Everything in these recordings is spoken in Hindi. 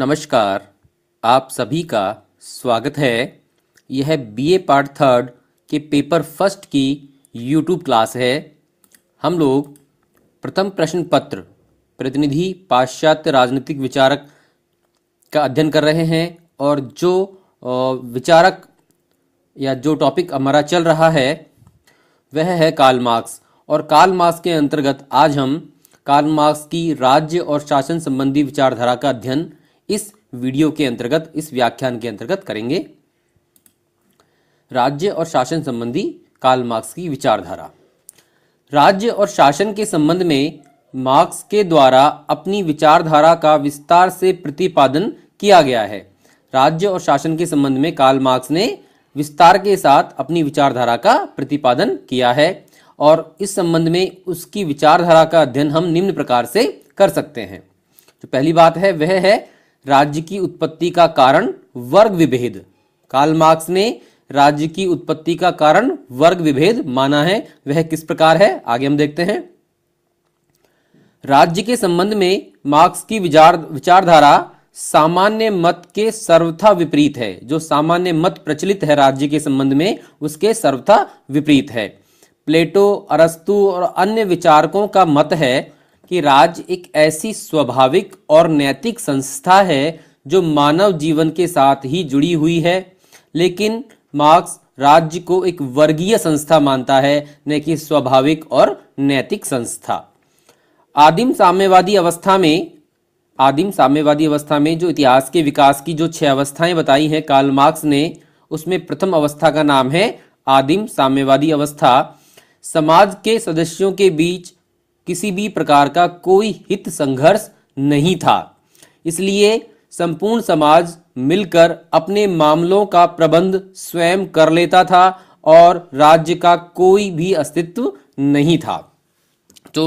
नमस्कार आप सभी का स्वागत है यह बीए पार्ट थर्ड के पेपर फर्स्ट की यूट्यूब क्लास है हम लोग प्रथम प्रश्न पत्र प्रतिनिधि पाश्चात्य राजनीतिक विचारक का अध्ययन कर रहे हैं और जो विचारक या जो टॉपिक हमारा चल रहा है वह है काल मार्क्स और काल मार्क्स के अंतर्गत आज हम काल मार्क्स की राज्य और शासन संबंधी विचारधारा का अध्ययन इस वीडियो के अंतर्गत इस व्याख्यान के अंतर्गत करेंगे राज्य और शासन संबंधी काल मार्क्स की विचारधारा राज्य और शासन के संबंध में मार्क्स के द्वारा अपनी विचारधारा का विस्तार से प्रतिपादन किया गया है राज्य और शासन के संबंध में काल मार्क्स ने विस्तार के साथ अपनी विचारधारा का प्रतिपादन किया है और इस संबंध में उसकी विचारधारा का अध्ययन हम निम्न प्रकार से कर सकते हैं जो पहली बात है वह है राज्य की उत्पत्ति का कारण वर्ग विभेद काल मार्क्स ने राज्य की उत्पत्ति का कारण वर्ग विभेद माना है वह किस प्रकार है आगे हम देखते हैं राज्य के संबंध में मार्क्स की विचार विचारधारा सामान्य मत के सर्वथा विपरीत है जो सामान्य मत प्रचलित है राज्य के संबंध में उसके सर्वथा विपरीत है प्लेटो अरस्तु और अन्य विचारकों का मत है कि राज्य एक ऐसी स्वाभाविक और नैतिक संस्था है जो मानव जीवन के साथ ही जुड़ी हुई है लेकिन मार्क्स राज्य को एक वर्गीय संस्था मानता है न कि स्वाभाविक और नैतिक संस्था आदिम साम्यवादी अवस्था में आदिम साम्यवादी अवस्था में जो इतिहास के विकास की जो छह अवस्थाएं बताई हैं कार्ल मार्क्स ने उसमें प्रथम अवस्था का नाम है आदिम साम्यवादी अवस्था समाज के सदस्यों के बीच किसी भी प्रकार का कोई हित संघर्ष नहीं था इसलिए संपूर्ण समाज मिलकर अपने मामलों का प्रबंध स्वयं कर लेता था और राज्य का कोई भी अस्तित्व नहीं था तो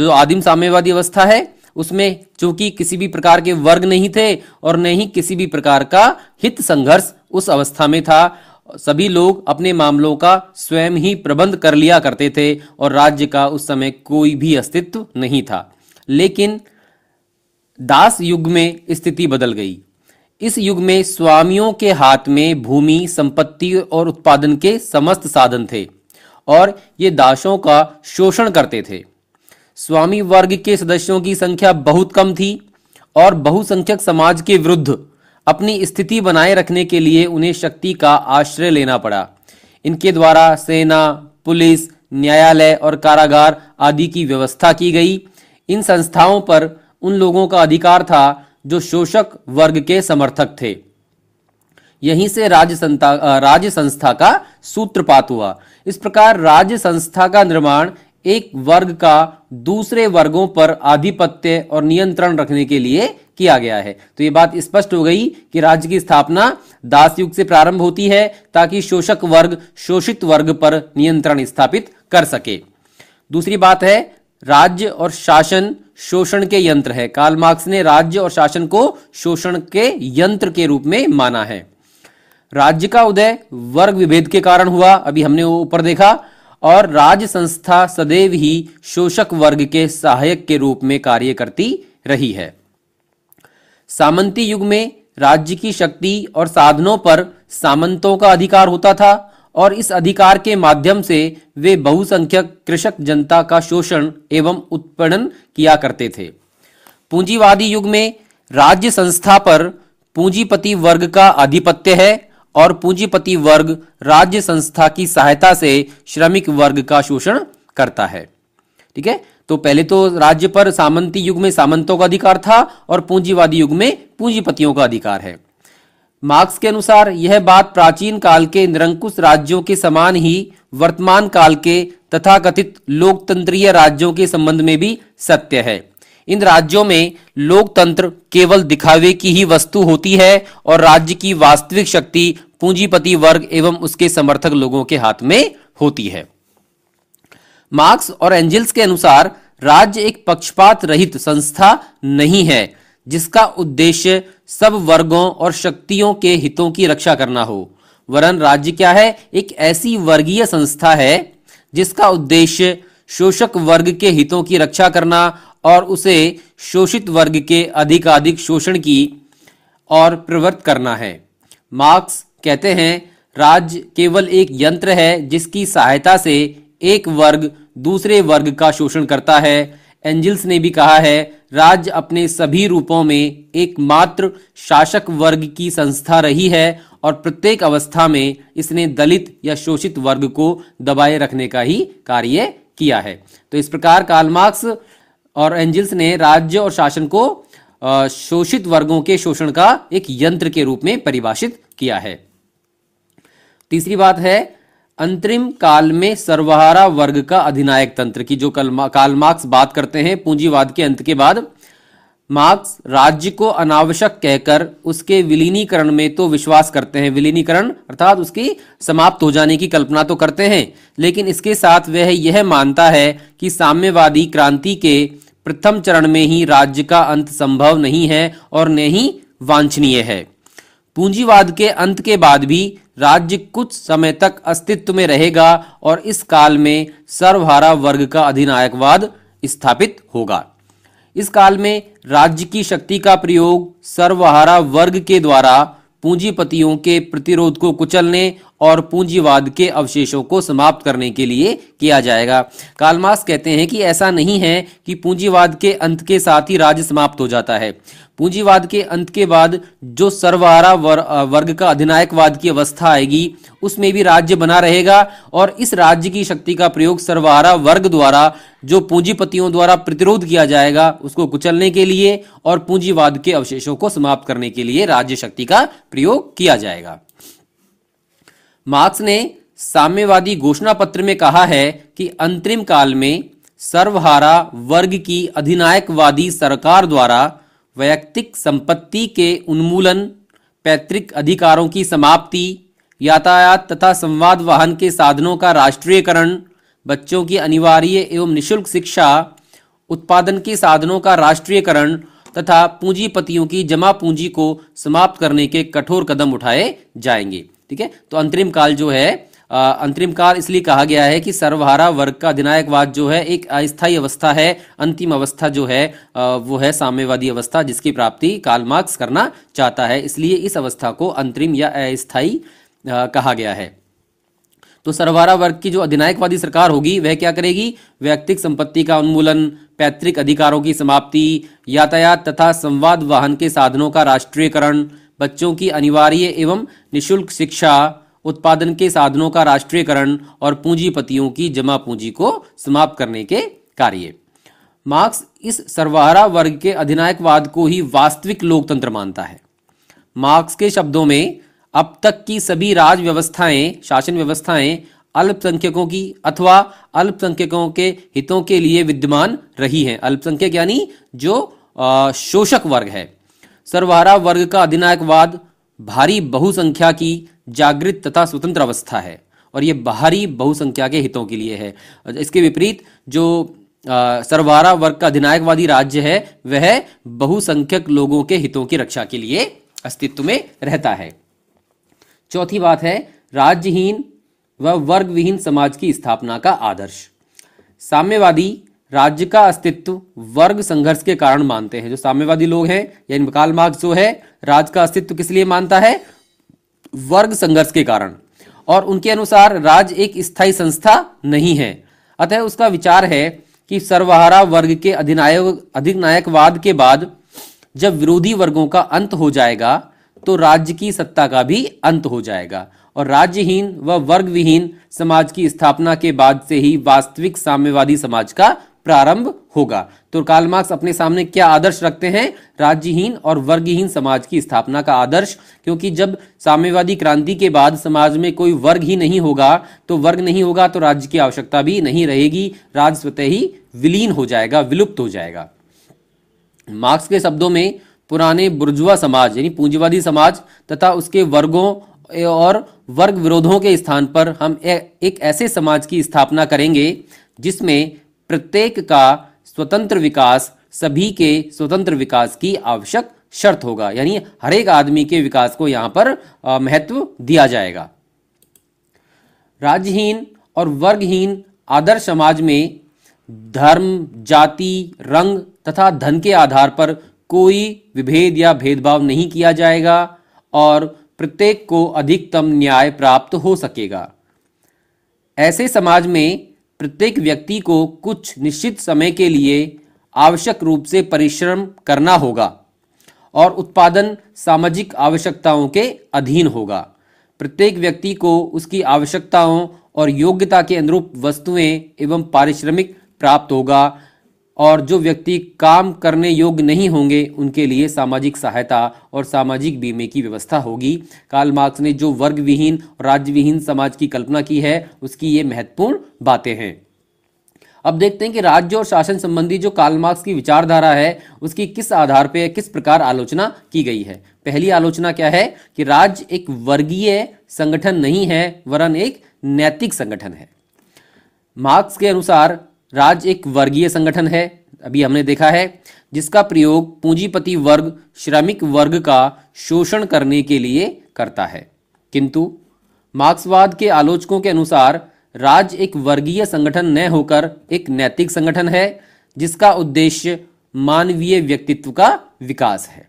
जो आदिम साम्यवादी अवस्था है उसमें चूंकि किसी भी प्रकार के वर्ग नहीं थे और न ही किसी भी प्रकार का हित संघर्ष उस अवस्था में था सभी लोग अपने मामलों का स्वयं ही प्रबंध कर लिया करते थे और राज्य का उस समय कोई भी अस्तित्व नहीं था लेकिन दास युग में स्थिति बदल गई इस युग में स्वामियों के हाथ में भूमि संपत्ति और उत्पादन के समस्त साधन थे और ये दासों का शोषण करते थे स्वामी वर्ग के सदस्यों की संख्या बहुत कम थी और बहुसंख्यक समाज के विरुद्ध अपनी स्थिति बनाए रखने के लिए उन्हें शक्ति का आश्रय लेना पड़ा इनके द्वारा सेना पुलिस न्यायालय और कारागार आदि की व्यवस्था की गई इन संस्थाओं पर उन लोगों का अधिकार था जो शोषक वर्ग के समर्थक थे यहीं से राज्य राज्य संस्था का सूत्रपात हुआ इस प्रकार राज्य संस्था का निर्माण एक वर्ग का दूसरे वर्गों पर आधिपत्य और नियंत्रण रखने के लिए किया गया है तो ये बात स्पष्ट हो गई कि राज्य की स्थापना दास युग से प्रारंभ होती है ताकि शोषक वर्ग शोषित वर्ग पर नियंत्रण स्थापित कर सके दूसरी बात है राज्य और शासन शोषण के यंत्र है काल मार्क्स ने राज्य और शासन को शोषण के यंत्र के रूप में माना है राज्य का उदय वर्ग विभेद के कारण हुआ अभी हमने वो ऊपर देखा और राज्य संस्था सदैव ही शोषक वर्ग के सहायक के रूप में कार्य करती रही है सामंती युग में राज्य की शक्ति और साधनों पर सामंतों का अधिकार होता था और इस अधिकार के माध्यम से वे बहुसंख्यक कृषक जनता का शोषण एवं उत्पीड़न किया करते थे पूंजीवादी युग में राज्य संस्था पर पूंजीपति वर्ग का आधिपत्य है और पूंजीपति वर्ग राज्य संस्था की सहायता से श्रमिक वर्ग का शोषण करता है ठीक है तो पहले तो राज्य पर सामंती युग में सामंतों का अधिकार था और पूंजीवादी युग में पूंजीपतियों का अधिकार है मार्क्स के अनुसार यह बात प्राचीन काल के निरंकुश राज्यों के समान ही वर्तमान काल के तथाकथित लोकतंत्रीय राज्यों के संबंध में भी सत्य है इन राज्यों में लोकतंत्र केवल दिखावे की ही वस्तु होती है और राज्य की वास्तविक शक्ति पूंजीपति वर्ग एवं उसके समर्थक लोगों के हाथ में होती है मार्क्स और एंजल्स के अनुसार राज्य एक पक्षपात रहित संस्था नहीं है जिसका उद्देश्य सब वर्गों और शक्तियों के हितों की रक्षा करना हो वरन राज्य क्या है एक ऐसी वर्गीय संस्था है जिसका उद्देश्य शोषक वर्ग के हितों की रक्षा करना और उसे शोषित वर्ग के अधिकाधिक शोषण की और प्रवृत्त करना है मार्क्स कहते हैं राज्य केवल एक यंत्र है जिसकी सहायता से एक वर्ग दूसरे वर्ग का शोषण करता है एंजल्स ने भी कहा है राज्य अपने सभी रूपों में एकमात्र शासक वर्ग की संस्था रही है और प्रत्येक अवस्था में इसने दलित या शोषित वर्ग को दबाए रखने का ही कार्य किया है तो इस प्रकार कार्ल मार्क्स और एंजल्स ने राज्य और शासन को शोषित वर्गों के शोषण का एक यंत्र के रूप में परिभाषित किया है तीसरी बात है अंतरिम काल में सर्वहारा वर्ग का अधिनायक तंत्र की जो कल काल मार्क्स बात करते हैं पूंजीवाद के अंत के बाद मार्क्स राज्य को अनावश्यक कहकर उसके विलीनीकरण में तो विश्वास करते हैं विलीनीकरण अर्थात उसकी समाप्त हो जाने की कल्पना तो करते हैं लेकिन इसके साथ वह यह मानता है कि साम्यवादी क्रांति के प्रथम चरण में ही राज्य का अंत संभव नहीं है और न ही वांछनीय है पूंजीवाद के अंत के बाद भी राज्य कुछ समय तक अस्तित्व में रहेगा और इस काल में सर्वहारा वर्ग का अधिनायकवाद स्थापित होगा इस काल में राज्य की शक्ति का प्रयोग सर्वहारा वर्ग के द्वारा पूंजीपतियों के प्रतिरोध को कुचलने और पूंजीवाद के अवशेषों को समाप्त करने के लिए किया जाएगा कालमास कहते हैं कि ऐसा नहीं है कि पूंजीवाद के अंत के साथ ही राज्य समाप्त हो जाता है पूंजीवाद के अंत के बाद जो सर्वहारा वर, वर्ग का अधिनायकवाद की अवस्था आएगी उसमें भी राज्य बना रहेगा और इस राज्य की शक्ति का प्रयोग सर्वहारा वर्ग द्वारा जो पूंजीपतियों द्वारा प्रतिरोध किया जाएगा उसको कुचलने के लिए और पूंजीवाद के अवशेषों को समाप्त करने के लिए राज्य शक्ति का प्रयोग किया जाएगा मार्क्स ने साम्यवादी घोषणा पत्र में कहा है कि अंतरिम काल में सर्वहारा वर्ग की अधिनायकवादी सरकार द्वारा वैयक्तिक संपत्ति के उन्मूलन पैतृक अधिकारों की समाप्ति यातायात तथा संवाद वाहन के साधनों का राष्ट्रीयकरण बच्चों की अनिवार्य एवं निशुल्क शिक्षा उत्पादन के साधनों का राष्ट्रीयकरण तथा पूंजीपतियों की जमा पूंजी को समाप्त करने के कठोर कदम उठाए जाएंगे ठीक है तो अंतरिम काल जो है अंतरिम काल इसलिए कहा गया है कि सर्वहारा वर्ग का अधिनायकवाद जो है एक अस्थायी अवस्था है अंतिम अवस्था जो है वो है साम्यवादी अवस्था जिसकी प्राप्ति काल मार्क्स करना चाहता है इसलिए इस अवस्था को अंतरिम या अस्थायी कहा गया है तो सर्वहारा वर्ग की जो अधिनायकवादी सरकार होगी वह क्या करेगी व्यक्तिक संपत्ति का उन्मूलन पैतृक अधिकारों की समाप्ति यातायात तथा संवाद वाहन के साधनों का राष्ट्रीयकरण बच्चों की अनिवार्य एवं निशुल्क शिक्षा उत्पादन के साधनों का राष्ट्रीयकरण और पूंजीपतियों की जमा पूंजी को समाप्त करने के कार्य मार्क्स इस सर्वहारा वर्ग के अधिनायकवाद को ही वास्तविक लोकतंत्र मानता है मार्क्स के शब्दों में अब तक की सभी राज व्यवस्थाएं शासन व्यवस्थाएं अल्पसंख्यकों की अथवा अल्पसंख्यकों के हितों के लिए विद्यमान रही हैं अल्पसंख्यक यानी जो आ, शोषक वर्ग है सर्वहारा वर्ग का अधिनायकवाद भारी बहुसंख्या की जागृत तथा स्वतंत्र अवस्था है और ये बाहरी बहुसंख्या के हितों के लिए है इसके विपरीत जो सर्वारा वर्ग का अधिनायकवादी राज्य है वह बहुसंख्यक लोगों के हितों की रक्षा के लिए अस्तित्व में रहता है चौथी बात है राज्यहीन व वर्गविहीन समाज की स्थापना का आदर्श साम्यवादी राज्य का अस्तित्व वर्ग संघर्ष के कारण मानते हैं जो साम्यवादी लोग हैं यानी काल मार्ग जो है राज्य का अस्तित्व किस लिए मानता है वर्ग संघर्ष के कारण और उनके अनुसार राज्य एक स्थायी संस्था नहीं है अतः उसका विचार है कि सर्वहारा वर्ग के अधिनायक अधिनायकवाद के बाद जब विरोधी वर्गों का अंत हो जाएगा तो राज्य की सत्ता का भी अंत हो जाएगा और राज्यहीन व वर्ग विहीन समाज की स्थापना के बाद से ही वास्तविक साम्यवादी समाज का प्रारंभ होगा तो कार्ल मार्क्स अपने सामने क्या आदर्श रखते हैं राज्यहीन और वर्गहीन समाज की स्थापना का आदर्श क्योंकि जब साम्यवादी क्रांति के बाद समाज में कोई वर्ग ही नहीं होगा तो वर्ग नहीं होगा तो राज्य की आवश्यकता भी नहीं रहेगी राज्य स्वतः ही विलीन हो जाएगा विलुप्त हो जाएगा मार्क्स के शब्दों में पुराने बुर्जुआ समाज यानी पूंजीवादी समाज तथा उसके वर्गों और वर्ग विरोधों के स्थान पर हम एक ऐसे समाज की स्थापना करेंगे जिसमें प्रत्येक का स्वतंत्र विकास सभी के स्वतंत्र विकास की आवश्यक शर्त होगा यानी हर एक आदमी के विकास को यहां पर महत्व दिया जाएगा राज्यहीन और वर्गहीन आदर्श समाज में धर्म जाति रंग तथा धन के आधार पर कोई विभेद या भेदभाव नहीं किया जाएगा और प्रत्येक को अधिकतम न्याय प्राप्त हो सकेगा ऐसे समाज में प्रत्येक व्यक्ति को कुछ निश्चित समय के लिए आवश्यक रूप से परिश्रम करना होगा और उत्पादन सामाजिक आवश्यकताओं के अधीन होगा प्रत्येक व्यक्ति को उसकी आवश्यकताओं और योग्यता के अनुरूप वस्तुएं एवं पारिश्रमिक प्राप्त होगा और जो व्यक्ति काम करने योग्य नहीं होंगे उनके लिए सामाजिक सहायता और सामाजिक बीमे की व्यवस्था होगी काल मार्क्स ने जो वर्ग विहीन राज्य विहीन समाज की कल्पना की है उसकी ये महत्वपूर्ण बातें हैं अब देखते हैं कि राज्य और शासन संबंधी जो काल मार्क्स की विचारधारा है उसकी किस आधार पर किस प्रकार आलोचना की गई है पहली आलोचना क्या है कि राज्य एक वर्गीय संगठन नहीं है वरन एक नैतिक संगठन है मार्क्स के अनुसार राज्य एक वर्गीय संगठन है अभी हमने देखा है जिसका प्रयोग पूंजीपति वर्ग श्रमिक वर्ग का शोषण करने के लिए करता है किंतु मार्क्सवाद के आलोचकों के अनुसार राज्य एक वर्गीय संगठन न होकर एक नैतिक संगठन है जिसका उद्देश्य मानवीय व्यक्तित्व का विकास है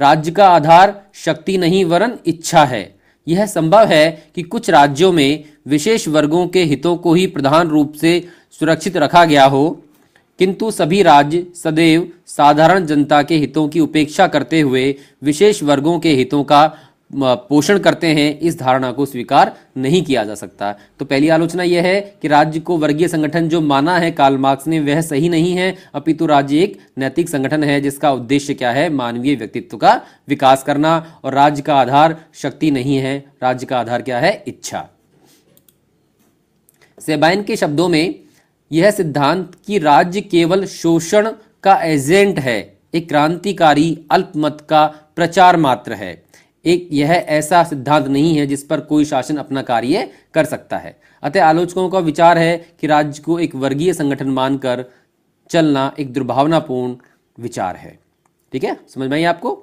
राज्य का आधार शक्ति नहीं वरन इच्छा है यह संभव है कि कुछ राज्यों में विशेष वर्गों के हितों को ही प्रधान रूप से सुरक्षित रखा गया हो किंतु सभी राज्य सदैव साधारण जनता के हितों की उपेक्षा करते हुए विशेष वर्गों के हितों का पोषण करते हैं इस धारणा को स्वीकार नहीं किया जा सकता तो पहली आलोचना यह है कि राज्य को वर्गीय संगठन जो माना है काल मार्क्स ने वह सही नहीं है अपितु राज्य एक नैतिक संगठन है जिसका उद्देश्य क्या है मानवीय व्यक्तित्व का विकास करना और राज्य का आधार शक्ति नहीं है राज्य का आधार क्या है इच्छा सेबाइन के शब्दों में यह सिद्धांत कि राज्य केवल शोषण का एजेंट है एक क्रांतिकारी अल्पमत का प्रचार मात्र है एक यह ऐसा सिद्धांत नहीं है जिस पर कोई शासन अपना कार्य कर सकता है अतः आलोचकों का विचार है कि राज्य को एक वर्गीय संगठन मानकर चलना एक दुर्भावनापूर्ण विचार है ठीक है समझ में आई आपको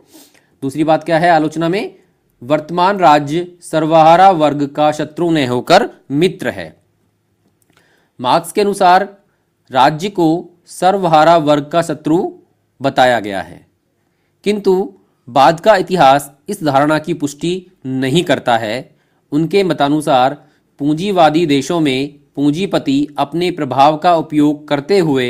दूसरी बात क्या है आलोचना में वर्तमान राज्य सर्वहारा वर्ग का शत्रु न होकर मित्र है मार्क्स के अनुसार राज्य को सर्वहारा वर्ग का शत्रु बताया गया है किंतु बाद का इतिहास इस धारणा की पुष्टि नहीं करता है उनके मतानुसार पूंजीवादी देशों में पूंजीपति अपने प्रभाव का उपयोग करते हुए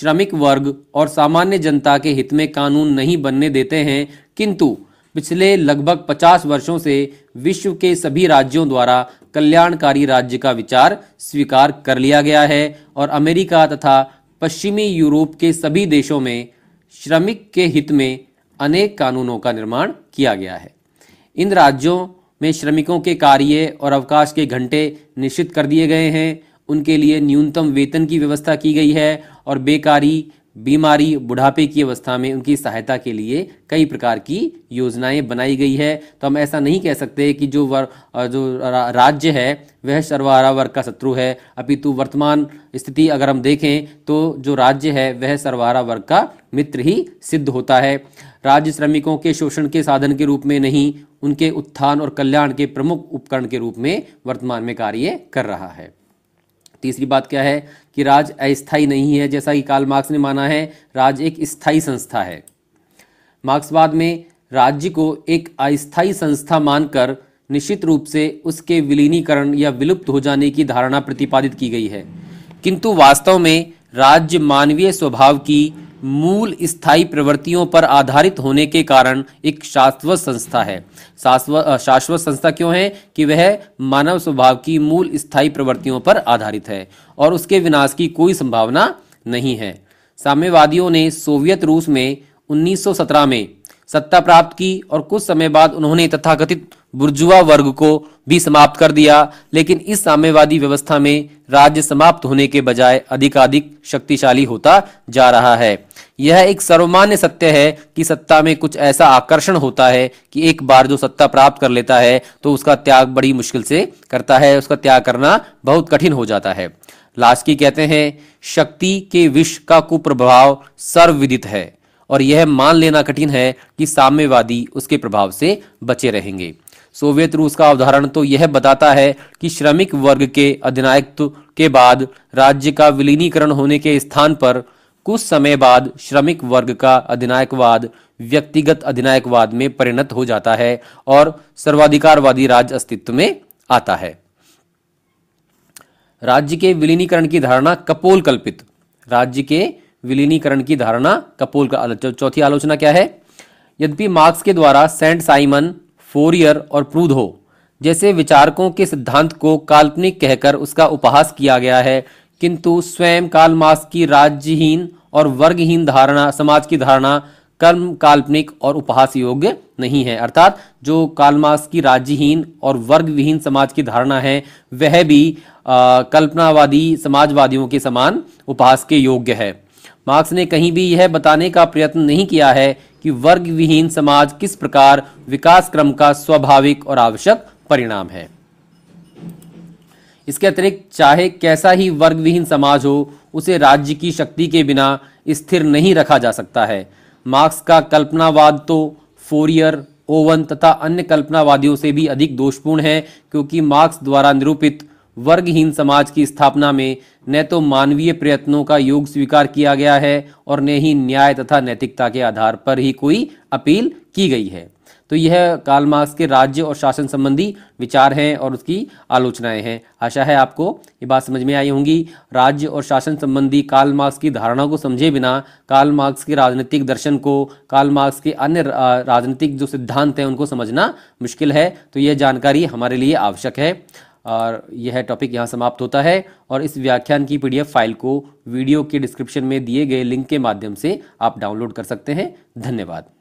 श्रमिक वर्ग और सामान्य जनता के हित में कानून नहीं बनने देते हैं किंतु पिछले लगभग 50 वर्षों से विश्व के सभी राज्यों द्वारा कल्याणकारी राज्य का विचार स्वीकार कर लिया गया है और अमेरिका तथा पश्चिमी यूरोप के सभी देशों में श्रमिक के हित में अनेक कानूनों का निर्माण किया गया है इन राज्यों में श्रमिकों के कार्य और अवकाश के घंटे निश्चित कर दिए गए हैं उनके लिए न्यूनतम वेतन की व्यवस्था की गई है और बेकारी बीमारी बुढ़ापे की अवस्था में उनकी सहायता के लिए कई प्रकार की योजनाएं बनाई गई है तो हम ऐसा नहीं कह सकते कि जो वर जो राज्य है वह सर्वहारा वर्ग का शत्रु है अपितु वर्तमान स्थिति अगर हम देखें तो जो राज्य है वह सर्वहारा वर्ग का मित्र ही सिद्ध होता है राज्य श्रमिकों के शोषण के साधन के रूप में नहीं उनके उत्थान और कल्याण के प्रमुख उपकरण के रूप में वर्तमान में कार्य कर रहा है तीसरी बात क्या है कि राज अस्थाई नहीं है जैसा कि काल मार्क्स ने माना है राज एक स्थाई संस्था है मार्क्सवाद में राज्य को एक अस्थाई संस्था मानकर निश्चित रूप से उसके विलीनीकरण या विलुप्त हो जाने की धारणा प्रतिपादित की गई है किंतु वास्तव में राज्य मानवीय स्वभाव की मूल स्थायी प्रवृत्तियों पर आधारित होने के कारण एक शाश्वत संस्था है शाश्वत संस्था क्यों है कि वह मानव स्वभाव की मूल स्थायी प्रवृत्तियों पर आधारित है और उसके विनाश की कोई संभावना नहीं है साम्यवादियों ने सोवियत रूस में 1917 में सत्ता प्राप्त की और कुछ समय बाद उन्होंने तथाकथित बुर्जुआ वर्ग को भी समाप्त कर दिया लेकिन इस साम्यवादी व्यवस्था में राज्य समाप्त होने के बजाय अधिकाधिक शक्तिशाली होता जा रहा है यह एक सर्वमान्य सत्य है कि सत्ता में कुछ ऐसा आकर्षण होता है कि एक बार जो सत्ता प्राप्त कर लेता है तो उसका त्याग बड़ी मुश्किल से करता है उसका त्याग करना बहुत कठिन हो जाता है लास्की कहते हैं शक्ति के विष का कुप्रभाव सर्वविदित है और यह मान लेना कठिन है कि साम्यवादी उसके प्रभाव से बचे रहेंगे सोवियत रूस का उदाहरण तो यह बताता है कि श्रमिक वर्ग के अधिनायकत्व के बाद राज्य का विलीनीकरण होने के स्थान पर कुछ समय बाद श्रमिक वर्ग का अधिनायकवाद व्यक्तिगत अधिनायकवाद में परिणत हो जाता है और सर्वाधिकारवादी राज्य अस्तित्व में आता है राज्य के विलीनीकरण की धारणा कपोल कल्पित राज्य के विलीनीकरण की धारणा कपोल का चौथी आलोचना क्या है यद्यपि मार्क्स के द्वारा सेंट साइमन फोरियर और प्रूधो जैसे विचारकों के सिद्धांत को काल्पनिक कहकर उसका उपहास किया गया है किंतु स्वयं काल मास की राज्यहीन और वर्गहीन धारणा समाज की धारणा कर्म काल्पनिक और उपहास योग्य नहीं है अर्थात जो कालमास की राज्यहीन और वर्गविहीन समाज की धारणा है वह भी आ, कल्पनावादी समाजवादियों के समान उपहास के योग्य है मार्क्स ने कहीं भी यह बताने का प्रयत्न नहीं किया है कि वर्गविहीन समाज किस प्रकार विकास क्रम का स्वाभाविक और आवश्यक परिणाम है इसके अतिरिक्त चाहे कैसा ही वर्ग विहीन समाज हो उसे राज्य की शक्ति के बिना स्थिर नहीं रखा जा सकता है मार्क्स का कल्पनावाद तो फोरियर ओवन तथा अन्य कल्पनावादियों से भी अधिक दोषपूर्ण है क्योंकि मार्क्स द्वारा निरूपित वर्गहीन समाज की स्थापना में न तो मानवीय प्रयत्नों का योग स्वीकार किया गया है और न ही न्याय तथा नैतिकता के आधार पर ही कोई अपील की गई है तो यह काल मार्क्स के राज्य और शासन संबंधी विचार हैं और उसकी आलोचनाएं हैं आशा है आपको ये बात समझ में आई होंगी राज्य और शासन संबंधी काल मार्क्स की धारणा को समझे बिना काल मार्क्स के राजनीतिक दर्शन को काल मार्क्स के अन्य राजनीतिक जो सिद्धांत हैं उनको समझना मुश्किल है तो यह जानकारी हमारे लिए आवश्यक है और यह टॉपिक यहाँ समाप्त होता है और इस व्याख्यान की पीडीएफ फाइल को वीडियो के डिस्क्रिप्शन में दिए गए लिंक के माध्यम से आप डाउनलोड कर सकते हैं धन्यवाद